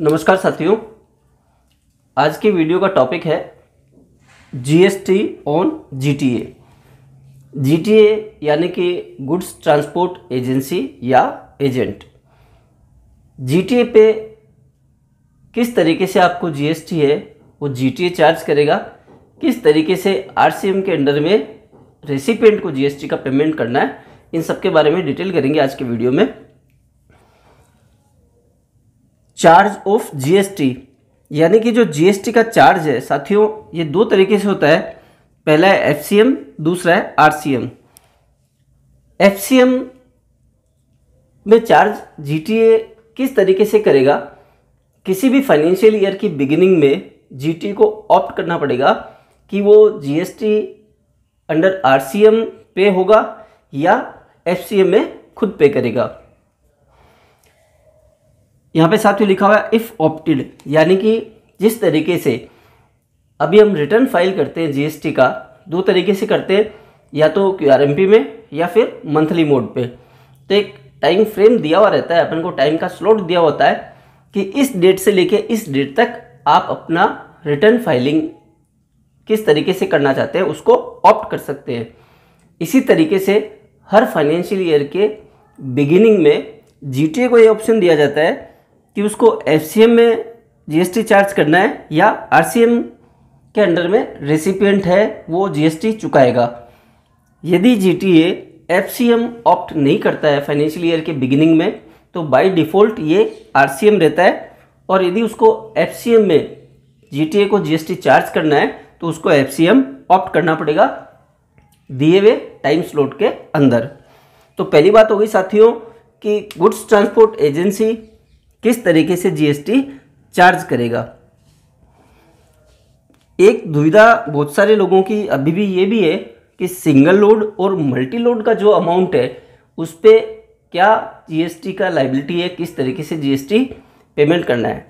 नमस्कार साथियों आज की वीडियो का टॉपिक है जीएसटी ऑन जीटीए जीटीए यानी कि गुड्स ट्रांसपोर्ट एजेंसी या एजेंट जीटीए पे किस तरीके से आपको जीएसटी है वो जीटीए चार्ज करेगा किस तरीके से आरसीएम के अंडर में रेसिपेंट को जीएसटी का पेमेंट करना है इन सब के बारे में डिटेल करेंगे आज के वीडियो में चार्ज ऑफ जीएसटी यानी कि जो जीएसटी का चार्ज है साथियों ये दो तरीके से होता है पहला है एफ दूसरा है आरसीएम एफसीएम में चार्ज जीटीए किस तरीके से करेगा किसी भी फाइनेंशियल ईयर की बिगिनिंग में जीटीए को ऑप्ट करना पड़ेगा कि वो जीएसटी अंडर आरसीएम पे होगा या एफसीएम में खुद पे करेगा यहाँ पे में लिखा हुआ है इफ़ ऑप्टिड यानी कि जिस तरीके से अभी हम रिटर्न फाइल करते हैं जीएसटी का दो तरीके से करते हैं या तो क्यूआरएमपी में या फिर मंथली मोड पे तो एक टाइम फ्रेम दिया हुआ रहता है अपन को टाइम का स्लॉट दिया होता है कि इस डेट से लेके इस डेट तक आप अपना रिटर्न फाइलिंग किस तरीके से करना चाहते हैं उसको ऑप्ट कर सकते हैं इसी तरीके से हर फाइनेंशियल ईयर के बिगिनिंग में जी को ये ऑप्शन दिया जाता है कि उसको एफ में जीएसटी चार्ज करना है या आरसीएम के अंडर में रेसिपिएंट है वो जीएसटी चुकाएगा यदि जीटीए एफसीएम ऑप्ट नहीं करता है फाइनेंशियल ईयर के बिगिनिंग में तो बाय डिफ़ॉल्ट ये आरसीएम रहता है और यदि उसको एफसीएम में जीटीए को जीएसटी चार्ज करना है तो उसको एफसीएम ऑप्ट करना पड़ेगा दिए हुए टाइम स्लॉट के अंदर तो पहली बात हो गई साथियों कि गुड्स ट्रांसपोर्ट एजेंसी किस तरीके से जीएसटी चार्ज करेगा एक दुविधा बहुत सारे लोगों की अभी भी ये भी है कि सिंगल लोड और मल्टी लोड का जो अमाउंट है उस पर क्या जीएसटी का लाइबिलिटी है किस तरीके से जीएसटी पेमेंट करना है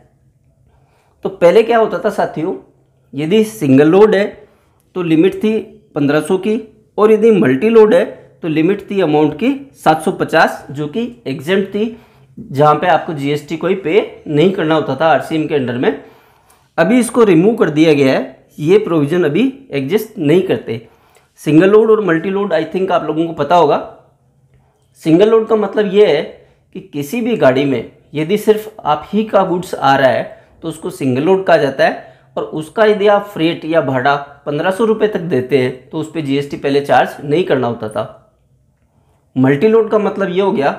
तो पहले क्या होता था साथियों यदि सिंगल लोड है तो लिमिट थी 1500 की और यदि मल्टी लोड है तो लिमिट थी अमाउंट की 750 जो कि एग्जेंट थी जहाँ पे आपको जीएसटी कोई पे नहीं करना होता था आरसीएम के अंडर में अभी इसको रिमूव कर दिया गया है ये प्रोविज़न अभी एग्जिस्ट नहीं करते सिंगल लोड और मल्टी लोड आई थिंक आप लोगों को पता होगा सिंगल लोड का मतलब ये है कि किसी भी गाड़ी में यदि सिर्फ आप ही का गुड्स आ रहा है तो उसको सिंगल लोड कहा जाता है और उसका यदि आप फ्रेट या भाड़ा पंद्रह सौ रुपये तक देते हैं तो उस पर जी पहले चार्ज नहीं करना होता था मल्टी लोड का मतलब ये हो गया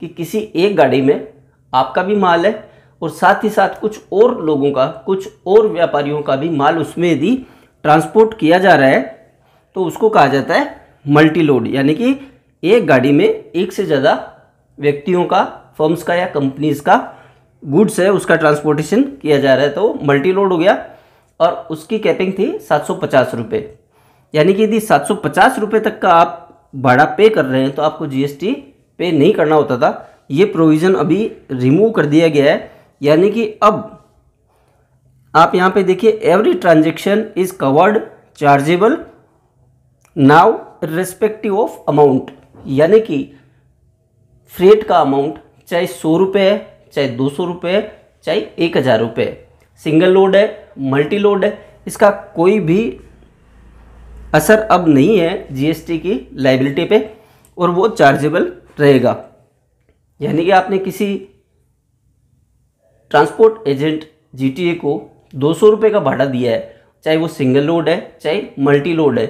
कि किसी एक गाड़ी में आपका भी माल है और साथ ही साथ कुछ और लोगों का कुछ और व्यापारियों का भी माल उसमें यदि ट्रांसपोर्ट किया जा रहा है तो उसको कहा जाता है मल्टी लोड यानी कि एक गाड़ी में एक से ज़्यादा व्यक्तियों का फर्म्स का या कंपनीज का गुड्स है उसका ट्रांसपोर्टेशन किया जा रहा है तो मल्टी लोड हो गया और उसकी कैपिंग थी सात सौ पचास रुपये यानी कि यदि सात सौ पचास रुपये तक का आप भाड़ा पे कर रहे हैं तो आपको जीएसटी पे नहीं करना होता था ये प्रोविज़न अभी रिमूव कर दिया गया है यानी कि अब आप यहाँ पे देखिए every transaction is covered chargeable now respective of amount यानी कि फ्रेट का अमाउंट चाहे सौ रुपये है चाहे दो सौ रुपये है चाहे एक हज़ार रुपये सिंगल लोड है मल्टी लोड है इसका कोई भी असर अब नहीं है जीएसटी की लाइबिलिटी पे और वो चार्जेबल रहेगा यानी कि आपने किसी ट्रांसपोर्ट एजेंट जीटीए को दो सौ रुपये का भाड़ा दिया है चाहे वो सिंगल लोड है चाहे मल्टी लोड है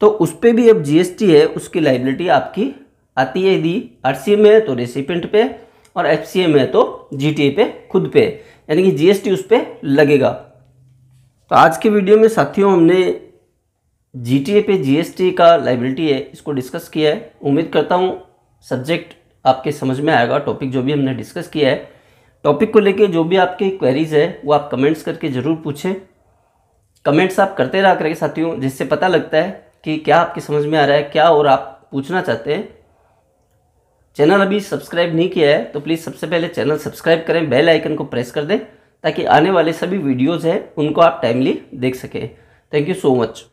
तो उस पर भी अब जीएसटी है उसकी लाइबिलिटी आपकी आती है यदि आर में है तो रेसिपेंट पे और एफ में है तो जी पे खुद पे यानी कि जीएसटी उस पर लगेगा तो आज के वीडियो में साथियों हमने जी पे जीएसटी का लाइबिलिटी है इसको डिस्कस किया है उम्मीद करता हूँ सब्जेक्ट आपके समझ में आएगा टॉपिक जो भी हमने डिस्कस किया है टॉपिक को लेके जो भी आपकी क्वेरीज है वो आप कमेंट्स करके ज़रूर पूछें कमेंट्स आप करते रहा करेंगे साथियों जिससे पता लगता है कि क्या आपके समझ में आ रहा है क्या और आप पूछना चाहते हैं चैनल अभी सब्सक्राइब नहीं किया है तो प्लीज़ सबसे पहले चैनल सब्सक्राइब करें बेल आइकन को प्रेस कर दें ताकि आने वाले सभी वीडियोज़ हैं उनको आप टाइमली देख सकें थैंक यू सो मच